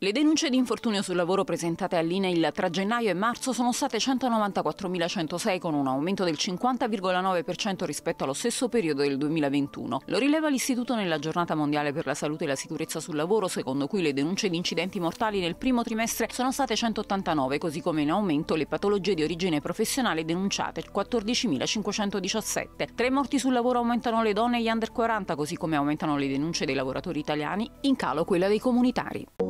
Le denunce di infortunio sul lavoro presentate all'INAIL tra gennaio e marzo sono state 194.106 con un aumento del 50,9% rispetto allo stesso periodo del 2021. Lo rileva l'Istituto nella giornata mondiale per la salute e la sicurezza sul lavoro, secondo cui le denunce di incidenti mortali nel primo trimestre sono state 189, così come in aumento le patologie di origine professionale denunciate 14.517. Tra i morti sul lavoro aumentano le donne e gli under 40, così come aumentano le denunce dei lavoratori italiani, in calo quella dei comunitari.